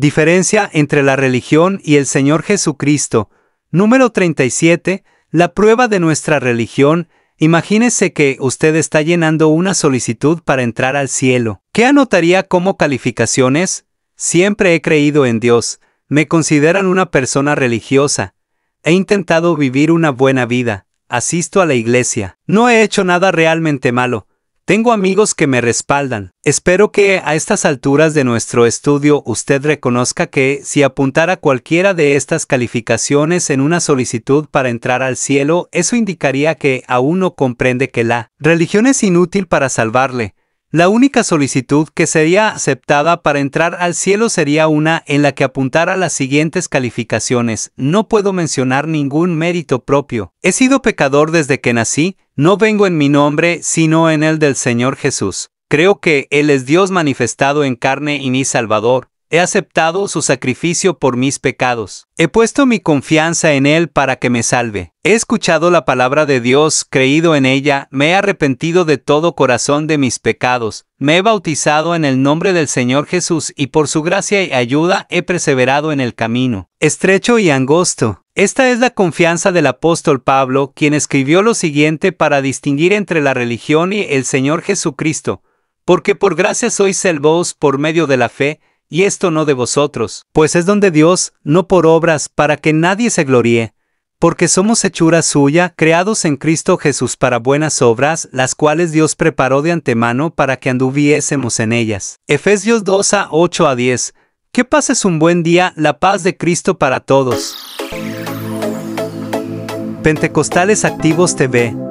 Diferencia entre la religión y el Señor Jesucristo. Número 37. La prueba de nuestra religión. Imagínese que usted está llenando una solicitud para entrar al cielo. ¿Qué anotaría como calificaciones? Siempre he creído en Dios. Me consideran una persona religiosa. He intentado vivir una buena vida. Asisto a la iglesia. No he hecho nada realmente malo. Tengo amigos que me respaldan. Espero que a estas alturas de nuestro estudio usted reconozca que si apuntara cualquiera de estas calificaciones en una solicitud para entrar al cielo, eso indicaría que aún no comprende que la religión es inútil para salvarle, la única solicitud que sería aceptada para entrar al cielo sería una en la que apuntara las siguientes calificaciones. No puedo mencionar ningún mérito propio. He sido pecador desde que nací, no vengo en mi nombre, sino en el del Señor Jesús. Creo que Él es Dios manifestado en carne y mi Salvador. He aceptado su sacrificio por mis pecados. He puesto mi confianza en Él para que me salve. He escuchado la palabra de Dios, creído en ella, me he arrepentido de todo corazón de mis pecados, me he bautizado en el nombre del Señor Jesús y por su gracia y ayuda he perseverado en el camino. Estrecho y angosto. Esta es la confianza del apóstol Pablo, quien escribió lo siguiente para distinguir entre la religión y el Señor Jesucristo. Porque por gracia sois salvos por medio de la fe, y esto no de vosotros, pues es donde Dios, no por obras, para que nadie se gloríe, porque somos hechura suya, creados en Cristo Jesús para buenas obras, las cuales Dios preparó de antemano para que anduviésemos en ellas. Efesios 2 a 8 a 10. Que pases un buen día, la paz de Cristo para todos. Pentecostales Activos TV